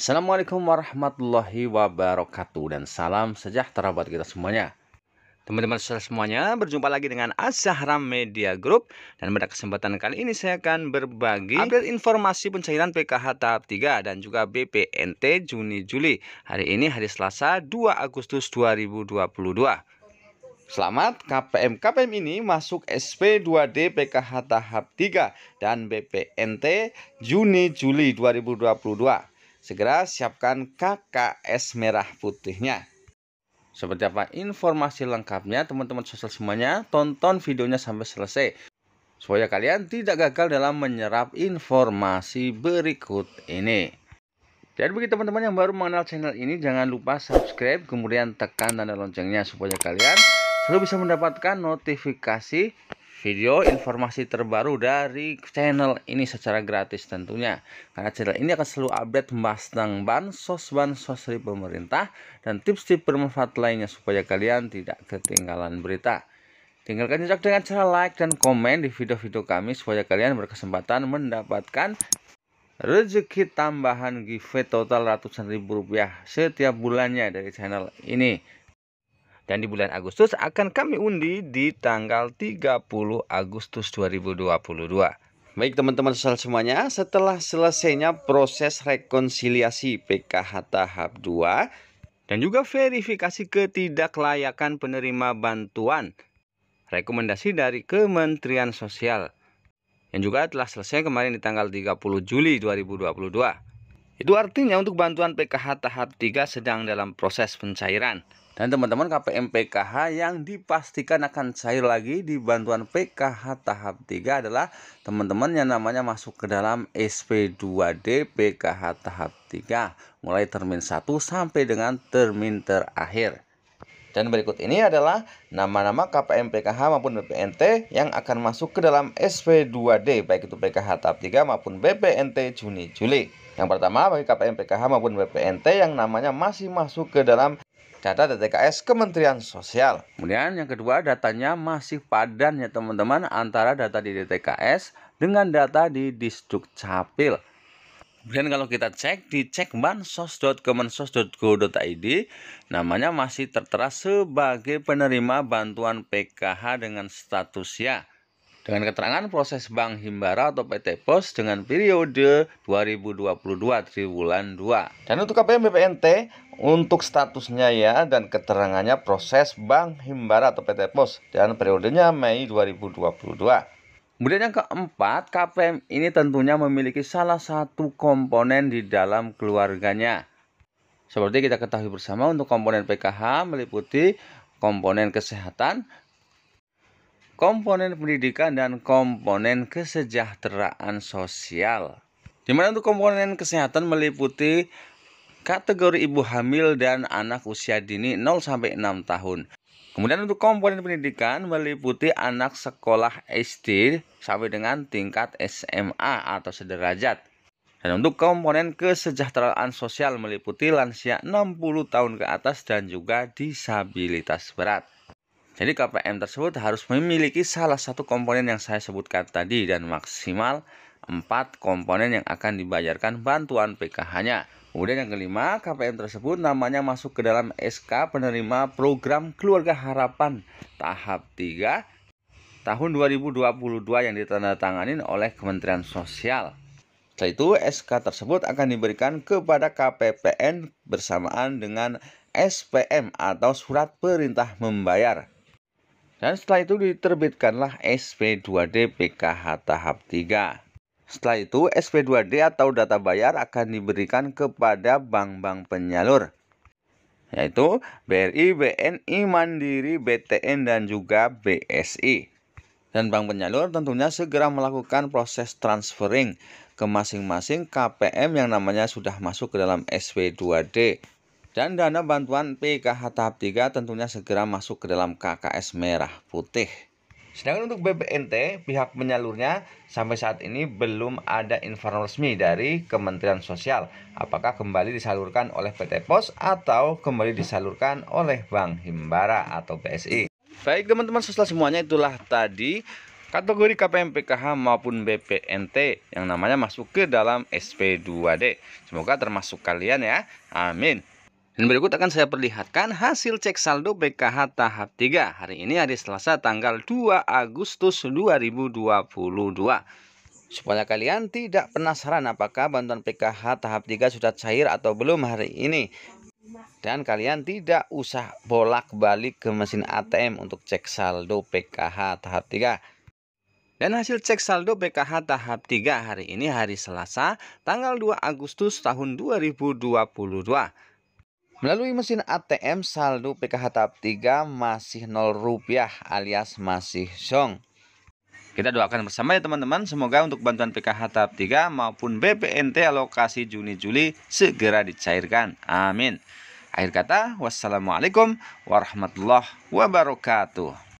Assalamualaikum warahmatullahi wabarakatuh dan salam sejahtera buat kita semuanya. Teman-teman saudara semuanya, berjumpa lagi dengan Azahram Media Group dan pada kesempatan kali ini saya akan berbagi update informasi pencairan PKH tahap 3 dan juga BPNT Juni Juli. Hari ini hari Selasa 2 Agustus 2022. Selamat, KPM KPM ini masuk SP2D PKH tahap 3 dan BPNT Juni Juli 2022. Segera siapkan KKS merah putihnya. Seperti apa informasi lengkapnya teman-teman sosial semuanya, tonton videonya sampai selesai. Supaya kalian tidak gagal dalam menyerap informasi berikut ini. Dan bagi teman-teman yang baru mengenal channel ini, jangan lupa subscribe, kemudian tekan tanda loncengnya supaya kalian selalu bisa mendapatkan notifikasi video informasi terbaru dari channel ini secara gratis tentunya karena channel ini akan selalu update membahas tentang bansos-bansos dari pemerintah dan tips-tips bermanfaat lainnya supaya kalian tidak ketinggalan berita tinggalkan jejak dengan cara like dan komen di video-video kami supaya kalian berkesempatan mendapatkan rezeki tambahan giveaway total ratusan ribu rupiah setiap bulannya dari channel ini dan di bulan Agustus akan kami undi di tanggal 30 Agustus 2022. Baik teman-teman sosial semuanya, setelah selesainya proses rekonsiliasi PKH tahap 2 dan juga verifikasi ketidaklayakan penerima bantuan rekomendasi dari Kementerian Sosial yang juga telah selesai kemarin di tanggal 30 Juli 2022. Itu artinya untuk bantuan PKH tahap 3 sedang dalam proses pencairan. Dan teman-teman KPM PKH yang dipastikan akan cair lagi di bantuan PKH tahap 3 adalah teman-teman yang namanya masuk ke dalam SP2D PKH tahap 3 mulai termin 1 sampai dengan termin terakhir. Dan berikut ini adalah nama-nama KPM PKH maupun BPNT yang akan masuk ke dalam SP2D baik itu PKH tahap 3 maupun BPNT Juni Juli. Yang pertama bagi KPM PKH maupun BPNT yang namanya masih masuk ke dalam data DTKS Kementerian Sosial. Kemudian yang kedua datanya masih padan ya teman-teman antara data di DTKS dengan data di Disduk Capil. Kemudian kalau kita cek di cek bansos.kemensos.go.id namanya masih tertera sebagai penerima bantuan PKH dengan status ya dengan keterangan proses Bank Himbara atau PT Pos dengan periode 2022 triwulan 2. Dan untuk KPM BPNT untuk statusnya ya dan keterangannya proses Bank Himbara atau PT Pos dan periodenya Mei 2022. Kemudian yang keempat, KPM ini tentunya memiliki salah satu komponen di dalam keluarganya. Seperti kita ketahui bersama untuk komponen PKH meliputi komponen kesehatan, komponen pendidikan dan komponen kesejahteraan sosial. Di mana untuk komponen kesehatan meliputi kategori ibu hamil dan anak usia dini 0 6 tahun. Kemudian untuk komponen pendidikan meliputi anak sekolah SD sampai dengan tingkat SMA atau sederajat. Dan untuk komponen kesejahteraan sosial meliputi lansia 60 tahun ke atas dan juga disabilitas berat. Jadi KPM tersebut harus memiliki salah satu komponen yang saya sebutkan tadi dan maksimal 4 komponen yang akan dibayarkan bantuan PKH-nya. Kemudian yang kelima, KPM tersebut namanya masuk ke dalam SK penerima program Keluarga Harapan tahap 3 tahun 2022 yang ditandatangani oleh Kementerian Sosial. Setelah itu, SK tersebut akan diberikan kepada KPPN bersamaan dengan SPM atau Surat Perintah Membayar. Dan setelah itu diterbitkanlah SP2D PKH tahap 3. Setelah itu SP2D atau data bayar akan diberikan kepada bank-bank penyalur yaitu BRI, BNI, Mandiri, BTN, dan juga BSI. Dan bank penyalur tentunya segera melakukan proses transferring ke masing-masing KPM yang namanya sudah masuk ke dalam SP2D dan dana bantuan PKH tahap 3 tentunya segera masuk ke dalam KKS merah putih. Sedangkan untuk BPNT, pihak penyalurnya sampai saat ini belum ada informasi resmi dari Kementerian Sosial. Apakah kembali disalurkan oleh PT POS atau kembali disalurkan oleh Bank Himbara atau BSI. Baik teman-teman setelah semuanya itulah tadi kategori KPM PKH maupun BPNT yang namanya masuk ke dalam SP2D. Semoga termasuk kalian ya. Amin. Dan berikut akan saya perlihatkan hasil cek saldo PKH tahap 3 hari ini hari Selasa tanggal 2 Agustus 2022. Supaya kalian tidak penasaran apakah bantuan PKH tahap 3 sudah cair atau belum hari ini. Dan kalian tidak usah bolak-balik ke mesin ATM untuk cek saldo PKH tahap 3. Dan hasil cek saldo PKH tahap 3 hari ini hari Selasa tanggal 2 Agustus tahun 2022. Melalui mesin ATM saldo PKH tahap 3 masih 0 rupiah alias masih song. Kita doakan bersama ya teman-teman semoga untuk bantuan PKH tahap 3 maupun BPNT alokasi Juni-Juli segera dicairkan. Amin. Akhir kata, wassalamualaikum warahmatullahi wabarakatuh.